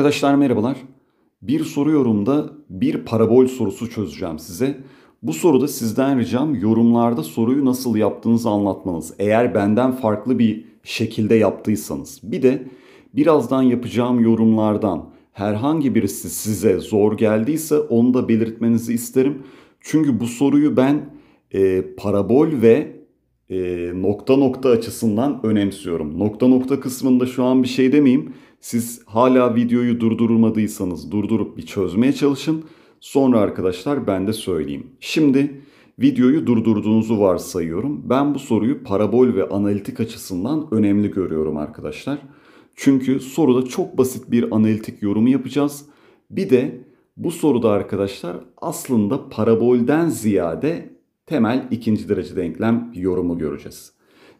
Arkadaşlar merhabalar. Bir soru yorumda bir parabol sorusu çözeceğim size. Bu soruda sizden ricam yorumlarda soruyu nasıl yaptığınızı anlatmanız. Eğer benden farklı bir şekilde yaptıysanız. Bir de birazdan yapacağım yorumlardan herhangi birisi size zor geldiyse onu da belirtmenizi isterim. Çünkü bu soruyu ben e, parabol ve e, nokta nokta açısından önemsiyorum. Nokta nokta kısmında şu an bir şey demeyeyim. Siz hala videoyu durdurmadıysanız durdurup bir çözmeye çalışın. Sonra arkadaşlar ben de söyleyeyim. Şimdi videoyu durdurduğunuzu varsayıyorum. Ben bu soruyu parabol ve analitik açısından önemli görüyorum arkadaşlar. Çünkü soruda çok basit bir analitik yorumu yapacağız. Bir de bu soruda arkadaşlar aslında parabolden ziyade temel ikinci derece denklem yorumu göreceğiz.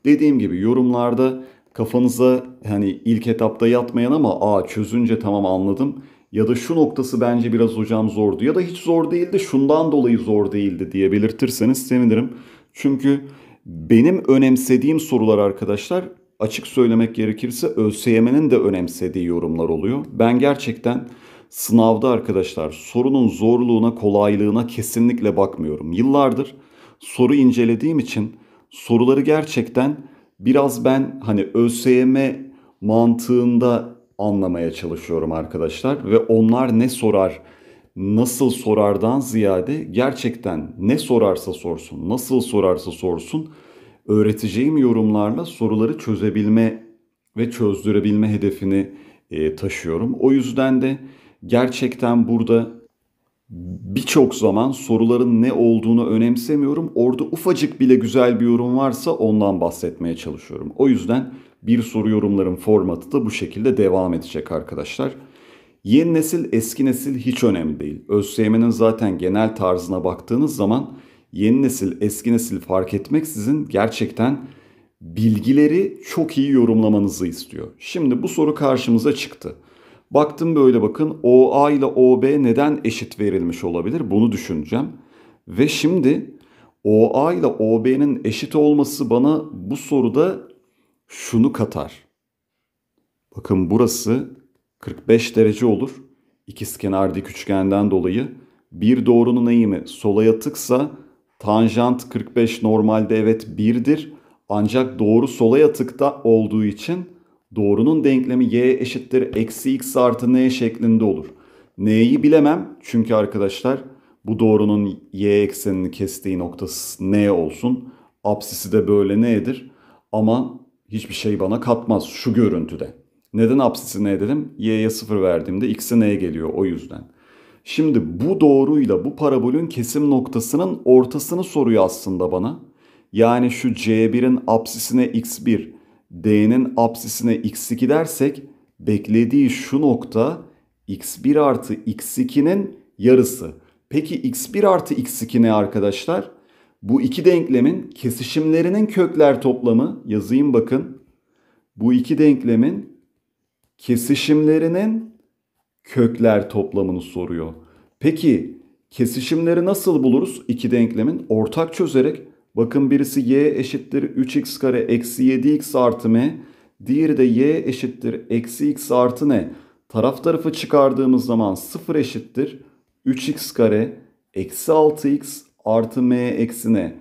Dediğim gibi yorumlarda kafanıza hani ilk etapta yatmayan ama a çözünce tamam anladım ya da şu noktası bence biraz hocam zordu ya da hiç zor değildi şundan dolayı zor değildi diye belirtirseniz sevinirim. Çünkü benim önemsediğim sorular arkadaşlar açık söylemek gerekirse ÖSYM'nin de önemsediği yorumlar oluyor. Ben gerçekten sınavda arkadaşlar sorunun zorluğuna, kolaylığına kesinlikle bakmıyorum. Yıllardır soru incelediğim için soruları gerçekten biraz ben hani ÖSYM mantığında anlamaya çalışıyorum arkadaşlar ve onlar ne sorar, nasıl sorardan ziyade gerçekten ne sorarsa sorsun, nasıl sorarsa sorsun öğreteceğim yorumlarla soruları çözebilme ve çözdürebilme hedefini e, taşıyorum. O yüzden de gerçekten burada birçok zaman soruların ne olduğunu önemsemiyorum. Orada ufacık bile güzel bir yorum varsa ondan bahsetmeye çalışıyorum. O yüzden bir soru yorumların formatı da bu şekilde devam edecek arkadaşlar. Yeni nesil, eski nesil hiç önemli değil. ÖSYM'nin zaten genel tarzına baktığınız zaman yeni nesil, eski nesil fark etmeksizin gerçekten bilgileri çok iyi yorumlamanızı istiyor. Şimdi bu soru karşımıza çıktı. Baktım böyle bakın OA ile OB neden eşit verilmiş olabilir? Bunu düşüneceğim. Ve şimdi OA ile OB'nin eşit olması bana bu soruda şunu katar. Bakın burası 45 derece olur. İkizkenar dik üçgenden dolayı. Bir doğrunun eğimi sola yatıksa tanjant 45 normalde evet 1'dir. Ancak doğru sola yatıkta olduğu için Doğrunun denklemi y eşittir eksi x artı n şeklinde olur. N'yi bilemem çünkü arkadaşlar bu doğrunun y eksenini kestiği noktası n olsun. Apsisi de böyle n'dir ama hiçbir şey bana katmaz şu görüntüde. Neden apsisi n dedim? y'ye 0 verdiğimde x'e n geliyor o yüzden. Şimdi bu doğruyla bu parabolün kesim noktasının ortasını soruyor aslında bana. Yani şu c1'in apsisine x1, D'nin apsisine x2 dersek beklediği şu nokta x1 artı x2'nin yarısı. Peki x1 artı x2 ne arkadaşlar? Bu iki denklemin kesişimlerinin kökler toplamı yazayım bakın. Bu iki denklemin kesişimlerinin kökler toplamını soruyor. Peki kesişimleri nasıl buluruz? iki denklemin ortak çözerek Bakın birisi y eşittir 3x kare eksi 7x artı m. Diğeri de y eşittir eksi x artı ne? Taraf tarafı çıkardığımız zaman 0 eşittir 3x kare eksi 6x artı m eksi ne?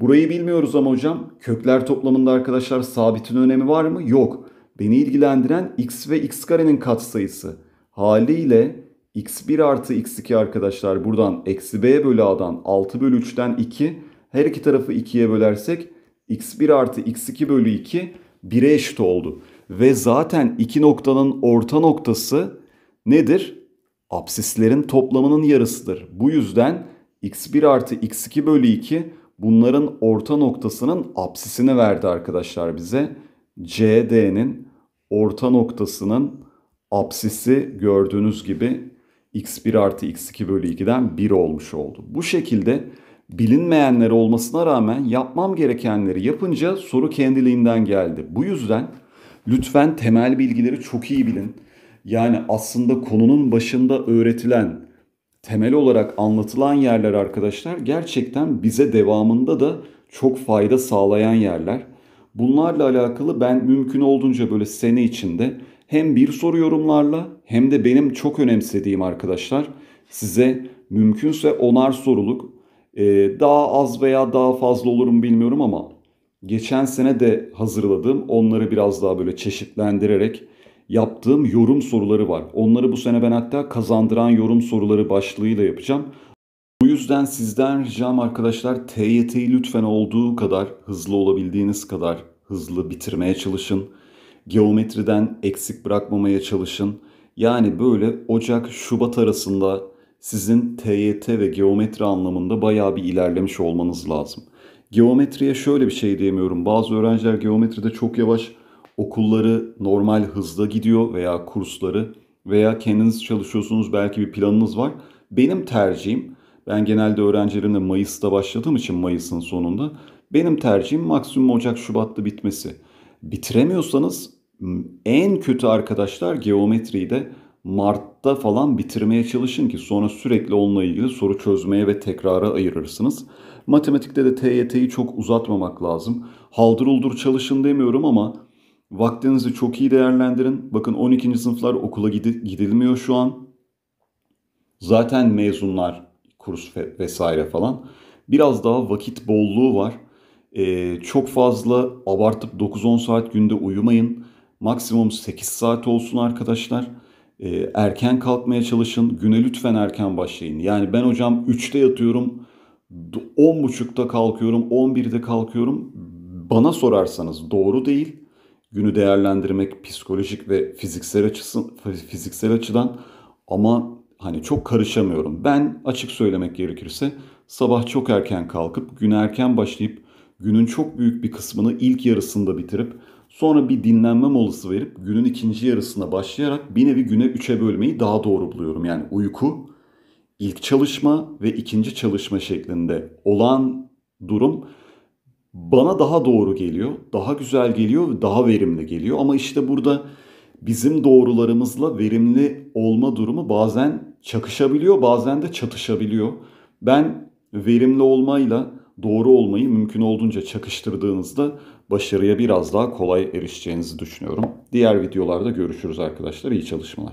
Burayı bilmiyoruz ama hocam kökler toplamında arkadaşlar sabitin önemi var mı? Yok. Beni ilgilendiren x ve x karenin katsayısı. Haliyle x1 artı x2 arkadaşlar buradan eksi b bölü a'dan 6 bölü 3'ten 2 her iki tarafı 2'ye bölersek x1 artı x2 bölü 2 1'e eşit oldu. Ve zaten iki noktanın orta noktası nedir? Apsislerin toplamının yarısıdır. Bu yüzden x1 artı x2 bölü 2 bunların orta noktasının apsisini verdi arkadaşlar bize. CD'nin orta noktasının apsisi gördüğünüz gibi x1 artı x2 bölü 2'den 1 olmuş oldu. Bu şekilde bilinmeyenler olmasına rağmen yapmam gerekenleri yapınca soru kendiliğinden geldi. Bu yüzden lütfen temel bilgileri çok iyi bilin. Yani aslında konunun başında öğretilen, temel olarak anlatılan yerler arkadaşlar gerçekten bize devamında da çok fayda sağlayan yerler. Bunlarla alakalı ben mümkün olduğunca böyle sene içinde hem bir soru yorumlarla hem de benim çok önemsediğim arkadaşlar size mümkünse onar soruluk ee, daha az veya daha fazla olurum bilmiyorum ama geçen sene de hazırladığım onları biraz daha böyle çeşitlendirerek yaptığım yorum soruları var. Onları bu sene ben hatta kazandıran yorum soruları başlığıyla yapacağım. Bu yüzden sizden ricam arkadaşlar TYT'yi lütfen olduğu kadar hızlı olabildiğiniz kadar hızlı bitirmeye çalışın. Geometriden eksik bırakmamaya çalışın. Yani böyle Ocak, Şubat arasında sizin TYT ve geometri anlamında bayağı bir ilerlemiş olmanız lazım. Geometriye şöyle bir şey diyemiyorum. Bazı öğrenciler geometride çok yavaş okulları normal hızda gidiyor veya kursları veya kendiniz çalışıyorsunuz belki bir planınız var. Benim tercihim ben genelde öğrencilerimle Mayıs'ta başladığım için Mayıs'ın sonunda benim tercihim maksimum Ocak Şubat'ta bitmesi. Bitiremiyorsanız en kötü arkadaşlar geometriyi de Mart Mart'ta falan bitirmeye çalışın ki sonra sürekli onunla ilgili soru çözmeye ve tekrara ayırırsınız. Matematikte de TYT'yi çok uzatmamak lazım. Haldır uldur çalışın demiyorum ama vaktinizi çok iyi değerlendirin. Bakın 12. sınıflar okula gidilmiyor şu an. Zaten mezunlar kurs vesaire falan. Biraz daha vakit bolluğu var. Ee, çok fazla abartıp 9-10 saat günde uyumayın. Maksimum 8 saat olsun arkadaşlar. Ee, erken kalkmaya çalışın. Güne lütfen erken başlayın. Yani ben hocam 3'te yatıyorum. 10.30'da kalkıyorum. 11'de kalkıyorum. Bana sorarsanız doğru değil. Günü değerlendirmek psikolojik ve fiziksel açısı, fiziksel açıdan ama hani çok karışamıyorum. Ben açık söylemek gerekirse sabah çok erken kalkıp gün erken başlayıp günün çok büyük bir kısmını ilk yarısında bitirip Sonra bir dinlenme molası verip günün ikinci yarısına başlayarak bir nevi güne üçe bölmeyi daha doğru buluyorum. Yani uyku, ilk çalışma ve ikinci çalışma şeklinde olan durum bana daha doğru geliyor, daha güzel geliyor, ve daha verimli geliyor. Ama işte burada bizim doğrularımızla verimli olma durumu bazen çakışabiliyor, bazen de çatışabiliyor. Ben verimli olmayla doğru olmayı mümkün olduğunca çakıştırdığınızda başarıya biraz daha kolay erişeceğinizi düşünüyorum. Diğer videolarda görüşürüz arkadaşlar. İyi çalışmalar.